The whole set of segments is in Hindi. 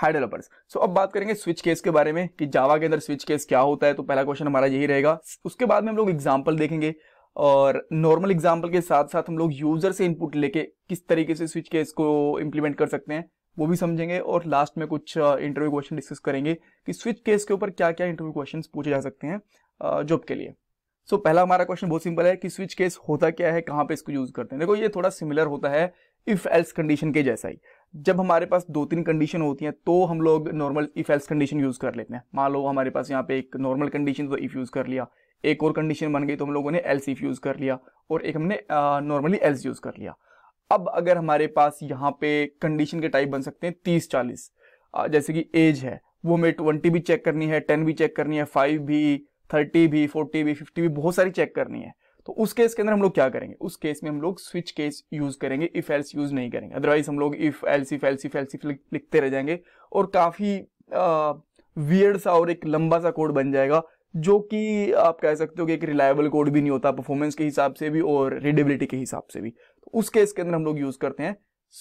हाई डेवलपर्स सो अब बात करेंगे स्विच केस के बारे में कि जावा के अंदर स्विच केस क्या होता है तो पहला क्वेश्चन हमारा यही रहेगा उसके बाद में हम लोग एग्जाम्पल देखेंगे और नॉर्मल एग्जाम्पल के साथ साथ हम लोग यूजर से इनपुट लेके किस तरीके से स्विच केस को इम्प्लीमेंट कर सकते हैं वो भी समझेंगे और लास्ट में कुछ इंटरव्यू क्वेश्चन डिस्कस करेंगे कि स्विच केस के ऊपर क्या क्या इंटरव्यू क्वेश्चन पूछे जा सकते हैं जॉब uh, के लिए सो so, पहला हमारा क्वेश्चन बहुत सिंपल है कि स्विच केस होता क्या है कहाँ पे इसको यूज करते हैं देखो ये थोड़ा सिमिलर होता है इफ एल्स कंडीशन के जैसा ही जब हमारे पास दो तीन कंडीशन होती हैं तो हम लोग normal if else condition use कर लेते हैं मान लो हमारे पास यहाँ पे एक नॉर्मल कंडीशन तो इफ़ यूज़ कर लिया एक और कंडीशन बन गई तो हम लोगों ने एल्स इफ यूज़ कर लिया और एक हमने नॉर्मली एल्स यूज़ कर लिया अब अगर हमारे पास यहाँ पे कंडीशन के टाइप बन सकते हैं तीस चालीस जैसे कि एज है वो हमें ट्वेंटी भी चेक करनी है टेन भी चेक करनी है फाइव भी थर्टी भी फोर्टी भी फिफ्टी भी बहुत सारी चेक करनी है तो उस केस के अंदर हम लोग क्या करेंगे उस केस में हम लोग स्विच केस यूज करेंगे इफ एल्स यूज नहीं करेंगे अदरवाइज हम लोग if else if else if else if लिखते रह जाएंगे और काफी वियर्ड सा और एक लंबा सा कोड बन जाएगा जो कि आप कह सकते हो कि एक रिलायबल कोड भी नहीं होता परफॉर्मेंस के हिसाब से भी और रीडेबिलिटी के हिसाब से भी तो उस केस के अंदर हम लोग यूज करते हैं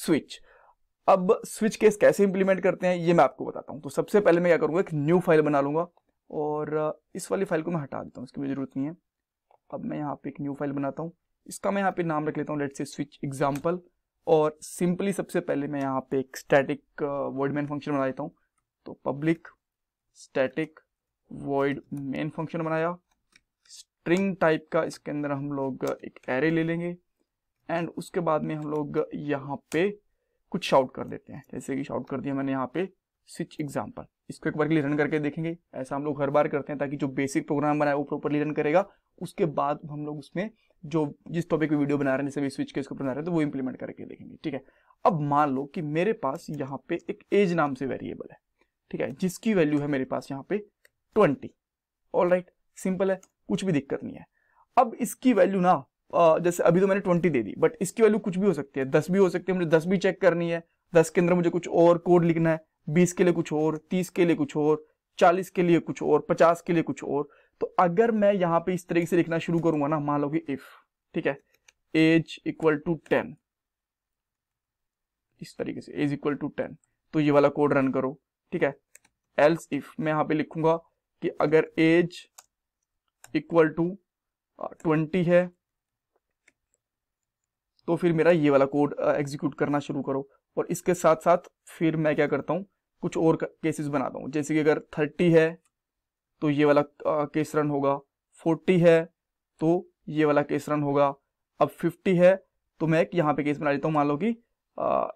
स्विच अब स्विच केस कैसे इंप्लीमेंट करते हैं ये मैं आपको बताता हूँ तो सबसे पहले मैं क्या करूँगा एक न्यू फाइल बना लूंगा और इस वाली फाइल को मैं हटा देता हूँ इसकी मुझे जरूरत नहीं है अब मैं यहाँ पे एक न्यू फाइल बनाता हूँ इसका मैं यहाँ पे नाम रख लेता हूँ लेट से स्विच एग्जाम्पल और सिंपली सबसे पहले मैं यहाँ पे एक स्टैटिक वर्ड मैन फंक्शन बना देता हूँ तो public static word main function बनाया स्ट्रिंग टाइप का इसके अंदर हम लोग एक एरे ले लेंगे एंड उसके बाद में हम लोग यहाँ पे कुछ शाउट कर देते हैं जैसे कि शाउट कर दिया मैंने यहाँ पे स्विच एग्जाम्पल इसको एक बार के लिए रन करके देखेंगे ऐसा हम लोग हर बार करते हैं ताकि जो बेसिक प्रोग्राम बनाए वो प्रॉपरली रन करेगा उसके बाद हम लोग उसमें जो जिस टॉपिक पे वीडियो बना रहे हैं जैसे स्विच के इसको बना रहे हैं तो वो इम्प्लीमेंट करके देखेंगे ठीक है अब मान लो कि मेरे पास यहाँ पे एक एज नाम से वेरिएबल है ठीक है जिसकी वैल्यू है मेरे पास यहाँ पे ट्वेंटी ऑल राइट सिंपल है कुछ भी दिक्कत नहीं है अब इसकी वैल्यू ना जैसे अभी तो मैंने ट्वेंटी दे दी बट इसकी वैल्यू कुछ भी हो सकती है दस भी हो सकती है मुझे दस भी चेक करनी है दस के अंदर मुझे कुछ और कोड लिखना है बीस के लिए कुछ और तीस के लिए कुछ और चालीस के लिए कुछ और पचास के लिए कुछ और तो अगर मैं यहाँ पे इस तरीके से लिखना शुरू करूंगा ना मान लो कि इफ ठीक है एज इक्वल टू टेन इस तरीके से एज इक्वल टू टेन तो ये वाला कोड रन करो ठीक है एल्स इफ मैं यहाँ पे लिखूंगा कि अगर एज इक्वल टू ट्वेंटी है तो फिर मेरा ये वाला कोड एग्जीक्यूट करना शुरू करो और इसके साथ साथ फिर मैं क्या करता हूँ कुछ और केसेस बनाता हूँ जैसे कि अगर थर्टी है तो ये वाला केस रन होगा फोर्टी है तो ये वाला केस रन होगा अब फिफ्टी है तो मैं एक यहाँ पे केस बना लेता हूँ मान लो कि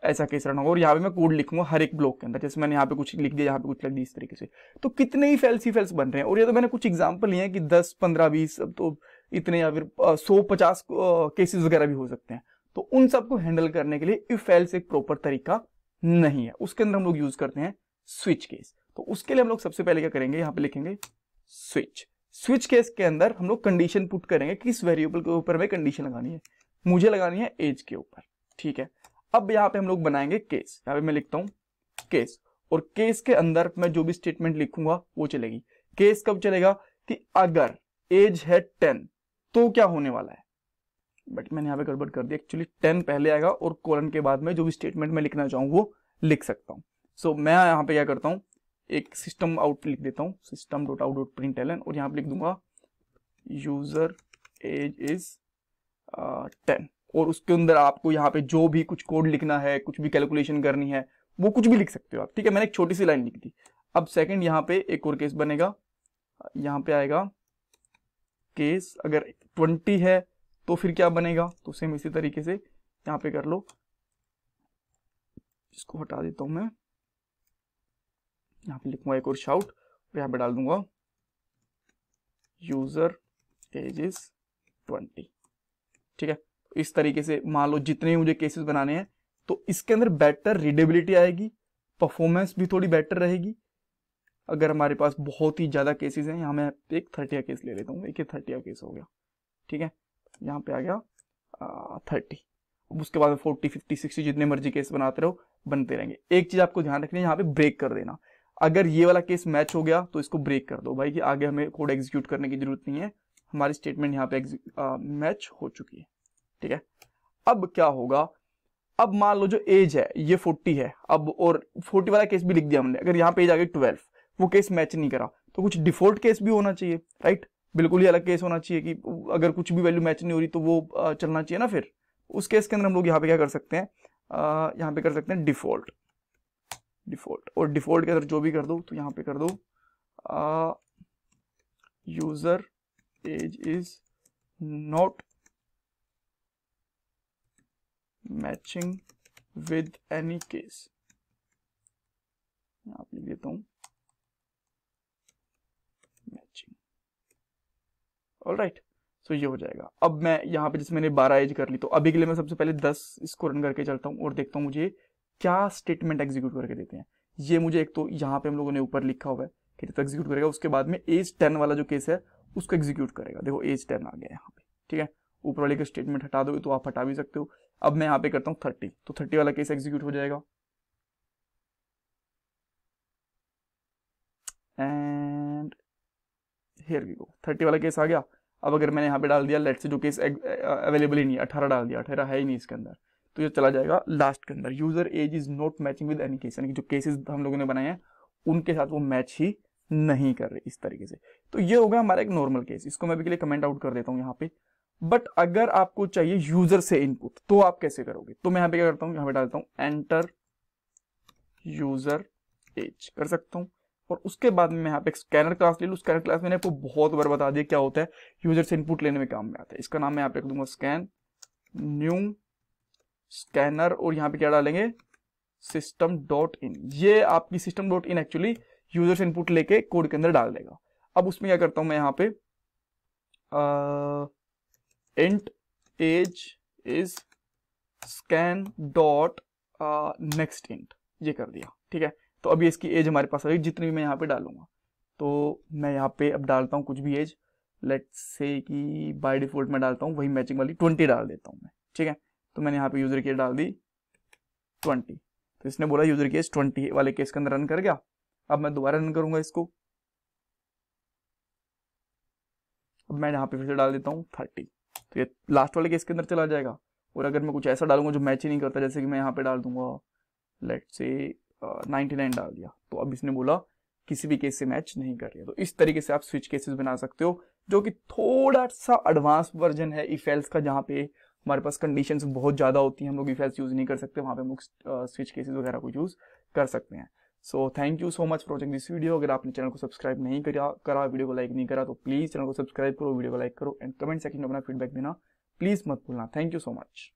ऐसा केस रन होगा और यहाँ पे मैं कोड लिखूंगा हर एक ब्लॉक के अंदर जैसे मैंने यहाँ पे कुछ लिख दिया यहाँ पे कुछ लिख दिया इस तरीके से तो कितने ही फेल्स ही फेल्स बन रहे हैं और ये तो मैंने कुछ एग्जाम्पल लिए हैं कि दस पंद्रह बीस अब तो इतने या फिर सौ पचास केसेस वगैरह भी हो सकते हैं तो उन सबको हैंडल करने के लिए इफ फेल्स एक प्रॉपर तरीका नहीं है उसके अंदर हम लोग यूज करते हैं स्विच केस तो उसके लिए हम लोग सबसे पहले क्या करेंगे यहाँ पे लिखेंगे स्विच स्विच केस के अंदर हम लोग कंडीशन पुट करेंगे किस वेरिएबल के ऊपर हमें कंडीशन लगानी है मुझे लगानी है एज के ऊपर ठीक है अब यहाँ पे हम लोग बनाएंगे केस यहां पे मैं लिखता हूँ केस और केस के अंदर मैं जो भी स्टेटमेंट लिखूंगा वो चलेगी केस कब चलेगा कि अगर एज है टेन तो क्या होने वाला है बट मैंने यहां पे गड़बड़ कर दिया एक्चुअली टेन पहले आएगा और कोलन के बाद में जो भी स्टेटमेंट मैं लिखना चाहूँ वो लिख सकता हूं सो so, मैं यहाँ पे क्या करता हूँ एक सिस्टम आउट लिख देता हूँ system dot out dot println और यहाँ पर लिख दूंगा यूजर एज इज टेन और उसके अंदर आपको यहाँ पे जो भी कुछ कोड लिखना है कुछ भी कैलकुलेशन करनी है वो कुछ भी लिख सकते हो आप ठीक है मैंने एक छोटी सी लाइन लिख दी अब सेकंड यहाँ पे एक और केस बनेगा यहाँ पे आएगा केस अगर ट्वेंटी है तो फिर क्या बनेगा तो सेम इसी तरीके से यहाँ पे कर लो इसको हटा देता हूं मैं यहाँ पे लिखूंगा एक और शाउट और यहाँ पे डाल दूंगा यूजर एज इज ट्वेंटी ठीक है इस तरीके से मान लो जितने मुझे केसेस बनाने हैं तो इसके अंदर बेटर रीडेबिलिटी आएगी परफॉर्मेंस भी थोड़ी बेटर रहेगी अगर हमारे पास बहुत ही ज़्यादा केसेस हैं यहाँ मैं एक थर्टिया केस ले लेता हूँ एक ही थर्टिया केस हो गया ठीक है यहाँ पे आ गया थर्टी अब उसके बाद फोर्टी फिफ्टी सिक्सटी जितने मर्जी केस बनाते रहो बनते रहेंगे एक चीज़ आपको ध्यान रखनी है यहाँ पे ब्रेक कर देना अगर ये वाला केस मैच हो गया तो इसको ब्रेक कर दो भाई कि आगे हमें कोड एग्जीक्यूट करने की जरूरत नहीं है हमारी स्टेटमेंट यहाँ पे आ, मैच हो चुकी है ठीक है अब क्या होगा अब मान लो जो एज है ये 40 है अब और 40 वाला केस भी लिख दिया हमने अगर यहाँ पे एज आ गई ट्वेल्व वो केस मैच नहीं करा तो कुछ डिफॉल्ट केस भी होना चाहिए राइट बिल्कुल ही अलग केस होना चाहिए कि अगर कुछ भी वैल्यू मैच नहीं हो रही तो वो चलना चाहिए ना फिर उस केस के अंदर हम लोग यहाँ पे क्या कर सकते हैं यहाँ पे कर सकते हैं डिफॉल्ट डिफॉल्ट और डिफॉल्ट के अंदर जो भी कर दो तो यहाँ पे कर दो user age is not matching with any case यहाँ पे लिख देता हूँ मैचिंग ऑल राइट सो ये हो जाएगा अब मैं यहाँ पे जैसे मैंने 12 एज कर ली तो अभी के लिए मैं सबसे पहले 10 इसको रन करके चलता हूँ और देखता हूँ मुझे क्या स्टेटमेंट एग्जीक्यूट करके देते हैं ये मुझे एक तो यहाँ पे हम लोगों ने ऊपर लिखा हुआ है कि जब तो एग्जीक्यूट करेगा उसके बाद में एज टेन वाला जो केस है उसको एग्जीक्यूट करेगा देखो एज टेन आ गया यहाँ पे ठीक है ऊपर वाले का स्टेटमेंट हटा दोगे तो आप हटा भी सकते हो अब मैं यहाँ पे करता हूँ थर्टी तो थर्टी वाला केस एग्जीक्यूट हो जाएगा and here we go thirty वाला केस आ गया अब अगर मैंने यहाँ पे डाल दिया लेट से जो केस अवेलेबल ही नहीं है अठारह डाल दिया अठारह है ही नहीं इसके अंदर तो ये चला जाएगा लास्ट के अंदर user age is not matching with any case यानी जो केसेस हम लोगों ने बनाए हैं उनके साथ वो मैच ही नहीं कर रहे इस तरीके से तो ये होगा हमारा एक नॉर्मल केस इसको मैं भी के लिए कमेंट आउट कर देता हूँ यहाँ पे बट अगर आपको चाहिए यूजर से इनपुट तो आप कैसे करोगे तो मैं यहाँ पे क्या करता हूँ यहाँ पे डालता हूँ एंटर यूजर एज कर सकता हूँ और उसके बाद में यहाँ पे स्कैनर क्लास ले लू स्कैनर क्लास मैंने आपको बहुत बार बता दिया क्या होता है यूजर से इनपुट लेने में काम में आता है इसका नाम मैं यहाँ पे दूंगा स्कैन न्यू स्कैनर और यहाँ पे क्या डालेंगे सिस्टम डॉट इन ये आपकी system dot in actually users input लेके कोड के अंदर डाल देगा अब उसमें क्या करता हूं मैं यहाँ पे int age is scan dot next int ये कर दिया ठीक है तो अभी इसकी एज हमारे पास आई जितनी भी मैं यहाँ पे डालूंगा तो मैं यहाँ पे अब डालता हूँ कुछ भी एज लेट से कि बाय डिफॉल्ट मैं डालता हूँ वही मैचिंग वाली ट्वेंटी डाल देता हूँ मैं ठीक है तो मैंने यहाँ पे यूजर केस डाल दी ट्वेंटी तो इसने बोला यूजर केस ट्वेंटी वाले केस के अंदर रन कर गया अब मैं दोबारा रन करूंगा इसको अब मैं यहाँ पे फिर से डाल देता हूँ थर्टी तो ये लास्ट वाले केस के अंदर चला जाएगा और अगर मैं कुछ ऐसा डालूंगा जो मैच ही नहीं करता जैसे कि मैं यहाँ पे डाल दूंगा लेट से नाइनटी नाइन डाल दिया तो अब इसने बोला किसी भी केस से मैच नहीं कर रही तो इस तरीके से आप स्विच केसेस बना सकते हो जो कि थोड़ा सा एडवांस वर्जन है इफेल्स का जहाँ पे हमारे पास कंडीशन बहुत ज़्यादा होती हैं हम लोग इफ यूज़ नहीं कर सकते वहाँ पे हम लोग स्विच केसेस वगैरह को यूज़ कर सकते हैं so thank you so much for watching this video अगर आपने चैनल को सब्सक्राइब नहीं करा करा वीडियो को लाइक नहीं करा तो प्लीज़ चैनल को सब्सक्राइब करो वीडियो को लाइक करो एंड कमेंट सेक्शन में अपना फीडबैक देना प्लीज़ मत भूलना थैंक यू सो मच